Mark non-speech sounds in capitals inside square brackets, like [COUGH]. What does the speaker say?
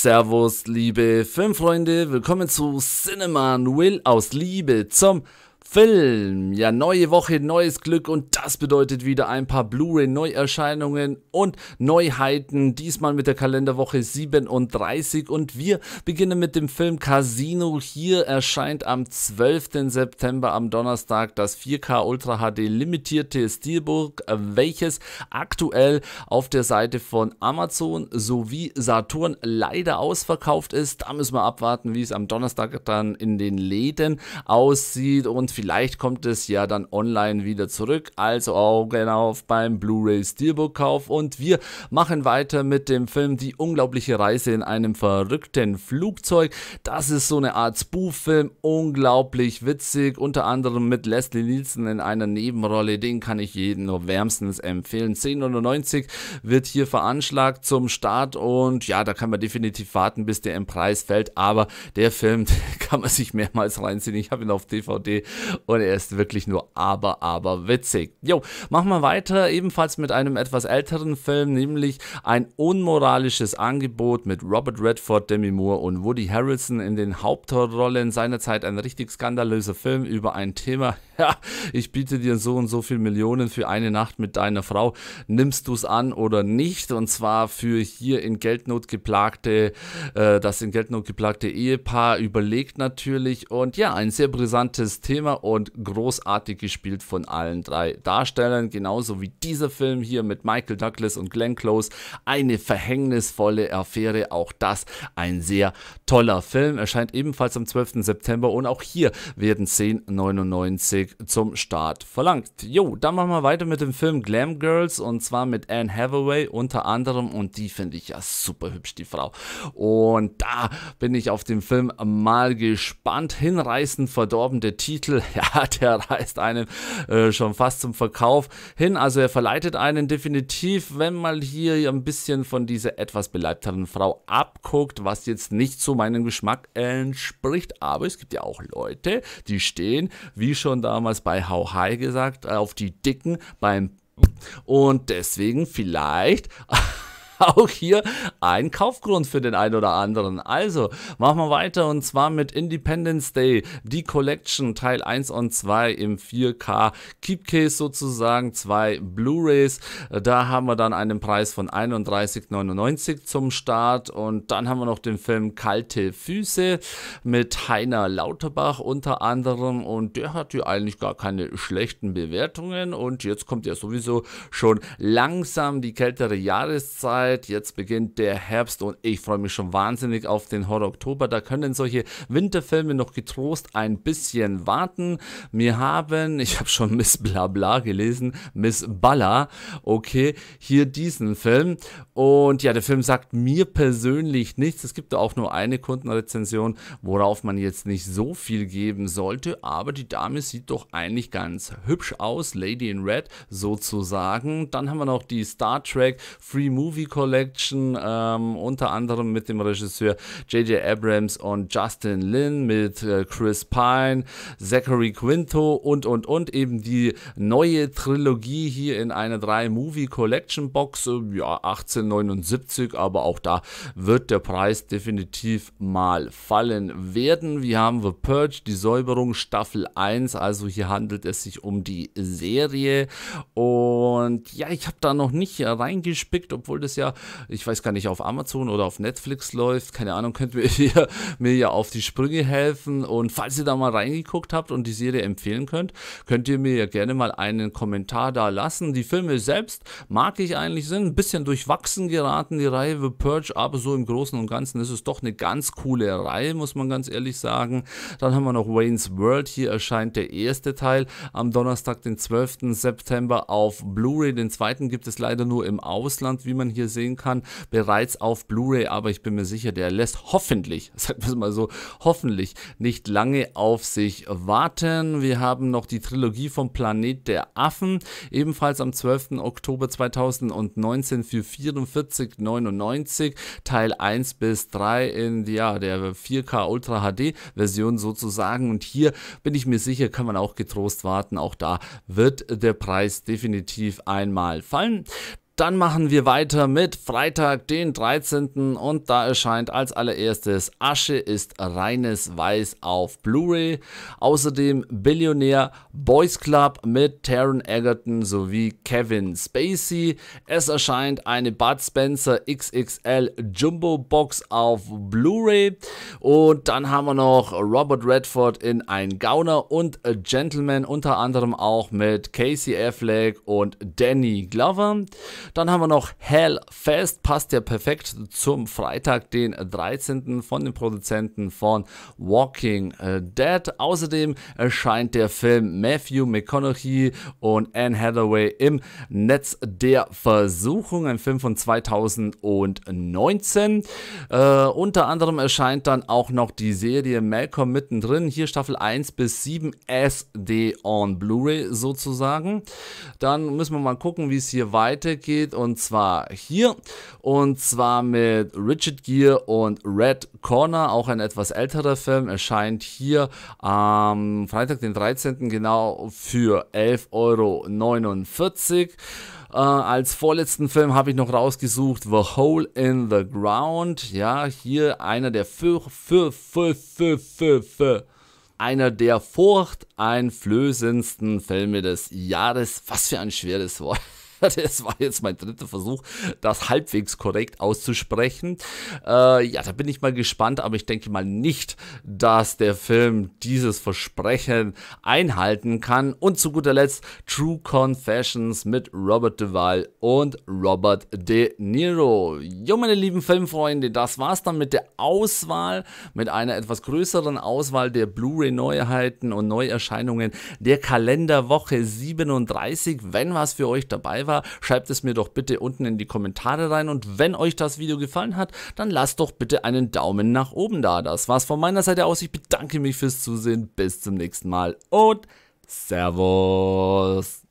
Servus, liebe Filmfreunde, willkommen zu Cineman Will aus Liebe zum Film. Ja, neue Woche, neues Glück und das bedeutet wieder ein paar Blu-ray-Neuerscheinungen und Neuheiten. Diesmal mit der Kalenderwoche 37 und wir beginnen mit dem Film Casino. Hier erscheint am 12. September am Donnerstag das 4K Ultra HD limitierte Steelbook, welches aktuell auf der Seite von Amazon sowie Saturn leider ausverkauft ist. Da müssen wir abwarten, wie es am Donnerstag dann in den Läden aussieht und vielleicht kommt es ja dann online wieder zurück, also Augen auf beim Blu-ray Steelbook Kauf und wir machen weiter mit dem Film Die unglaubliche Reise in einem verrückten Flugzeug. Das ist so eine Art Spoof-Film, unglaublich witzig, unter anderem mit Leslie Nielsen in einer Nebenrolle, den kann ich jedem nur wärmstens empfehlen. 10,99 wird hier veranschlagt zum Start und ja, da kann man definitiv warten, bis der im Preis fällt, aber der Film, [LAUGHS] den kann man sich mehrmals reinziehen. Ich habe ihn auf DVD und er ist wirklich nur aber, aber witzig. Jo, machen wir weiter, ebenfalls mit einem etwas älteren Film, nämlich ein unmoralisches Angebot mit Robert Redford, Demi Moore und Woody Harrelson in den Hauptrollen. Seinerzeit ein richtig skandalöser Film über ein Thema, [LAUGHS] ja, ich biete dir so und so viel Millionen für eine Nacht mit deiner Frau. Nimmst du es an oder nicht? Und zwar für hier in Geldnot geplagte, äh, das in Geldnot geplagte Ehepaar überlegt natürlich. Und ja, ein sehr brisantes Thema und großartig gespielt von allen drei Darstellern. Genauso wie dieser Film hier mit Michael Douglas und Glenn Close. Eine verhängnisvolle Affäre. Auch das ein sehr toller Film. Erscheint ebenfalls am 12. September. Und auch hier werden 10,99 Musik zum Start verlangt. Jo, dann machen wir weiter mit dem Film Glam Girls und zwar mit Anne Hathaway unter anderem und die finde ich ja super hübsch, die Frau. Und da bin ich auf den Film mal gespannt. Hinreißend verdorben, der Titel, [LAUGHS] ja, der reißt einem äh, schon fast zum Verkauf hin. Also er verleitet einen definitiv, wenn man hier ein bisschen von dieser etwas beleibteren Frau abguckt, was jetzt nicht zu meinem Geschmack entspricht. Aber es gibt ja auch Leute, die stehen wie schon da damals bei How High gesagt, äh, auf die Dicken beim und deswegen vielleicht [LAUGHS] auch hier ein Kaufgrund für den einen oder anderen. Also, machen wir weiter und zwar mit Independence Day, die Collection Teil 1 und 2 im 4K Keepcase sozusagen, zwei Blu-rays. Da haben wir dann einen Preis von 31,99 zum Start und dann haben wir noch den Film Kalte Füße mit Heiner Lauterbach unter anderem und der hat hier eigentlich gar keine schlechten Bewertungen und jetzt kommt ja sowieso schon langsam die kältere Jahreszeit. Jetzt beginnt der der Herbst und ich freue mich schon wahnsinnig auf den Horror Oktober. Da können solche Winterfilme noch getrost ein bisschen warten. Wir haben, ich habe schon Miss Blabla gelesen, Miss Balla, okay, hier diesen Film. Und ja, der Film sagt mir persönlich nichts. Es gibt da auch nur eine Kundenrezension, worauf man jetzt nicht so viel geben sollte, aber die Dame sieht doch eigentlich ganz hübsch aus, Lady in Red sozusagen. Dann haben wir noch die Star Trek Free Movie Collection. Äh, ähm, unter anderem mit dem Regisseur J.J. Abrams und Justin Lin, mit äh, Chris Pine, Zachary Quinto und, und, und eben die neue Trilogie hier in einer 3-Movie-Collection-Box, äh, ja, 1879, aber auch da wird der Preis definitiv mal fallen werden. Wir haben The Purge, die Säuberung, Staffel 1, also hier handelt es sich um die Serie und ja, ich habe da noch nicht reingespickt, obwohl das ja, ich weiß gar nicht, nicht auf Amazon oder auf Netflix läuft, keine Ahnung, könnt [LAUGHS] ihr mir, mir ja auf die Sprünge helfen. Und falls ihr da mal reingeguckt habt und die Serie empfehlen könnt, könnt ihr mir ja gerne mal einen Kommentar da lassen. Die Filme selbst mag ich eigentlich, sind ein bisschen durchwachsen geraten, die Reihe The Purge, aber so im Großen und Ganzen ist es doch eine ganz coole Reihe, muss man ganz ehrlich sagen. Dann haben wir noch Wayne's World, hier erscheint der erste Teil am Donnerstag, den 12. September auf Blu-ray. Den zweiten gibt es leider nur im Ausland, wie man hier sehen kann. Bereits bereits auf Blu-ray, aber ich bin mir sicher, der lässt hoffentlich, [LAUGHS] sagen wir es mal so, hoffentlich nicht lange auf sich warten. Wir haben noch die Trilogie vom Planet der Affen, ebenfalls am 12. Oktober 2019 für 44,99 Teil 1 bis 3 in ja, der 4K Ultra HD Version sozusagen. Und hier bin ich mir sicher, kann man auch getrost warten. Auch da wird der Preis definitiv einmal fallen. Dann machen wir weiter mit Freitag, den 13. Und da erscheint als allererstes Asche ist reines Weiß auf Blu-ray. Außerdem Billionär Boys Club mit Taron Egerton sowie Kevin Spacey. Es erscheint eine Bud Spencer XXL Jumbo Box auf Blu-ray. Und dann haben wir noch Robert Redford in Ein Gauner und A Gentleman, unter anderem auch mit Casey Affleck und Danny Glover. Dann haben wir noch Hellfest, passt ja perfekt zum Freitag, den 13. von den Produzenten von Walking äh, Dead. Außerdem erscheint der Film Matthew McConaughey und Anne Hathaway im Netz der Versuchung, ein Film von 2019. Äh, unter anderem erscheint dann auch noch die Serie Malcolm mittendrin, hier Staffel 1 bis 7 SD on Blu-ray sozusagen. Dann müssen wir mal gucken, wie es hier weitergeht geht und zwar hier und zwar mit Richard Gere und Red Corner, auch ein etwas älterer Film, erscheint hier am Freitag, den 13. genau für 11,49 Euro. Äh, als vorletzten Film habe ich noch rausgesucht The Hole in the Ground. Ja, hier einer der für, für, für, für, für, für einer der furchteinflößendsten Filme des Jahres. Was für ein schweres Wort. [LAUGHS] das war jetzt mein dritter Versuch, das halbwegs korrekt auszusprechen. Äh, ja, da bin ich mal gespannt, aber ich denke mal nicht, dass der Film dieses Versprechen einhalten kann. Und zu guter Letzt True Confessions mit Robert Duvall und Robert De Niro. Jo, meine lieben Filmfreunde, das war's dann mit der Auswahl, mit einer etwas größeren Auswahl der Blu-ray-Neuheiten und Neuerscheinungen der Kalenderwoche 37. Wenn was für euch dabei war, war, schreibt es mir doch bitte unten in die Kommentare rein und wenn euch das Video gefallen hat, dann lasst doch bitte einen Daumen nach oben da. Das war's von meiner Seite aus. Ich bedanke mich fürs Zusehen. Bis zum nächsten Mal und Servus.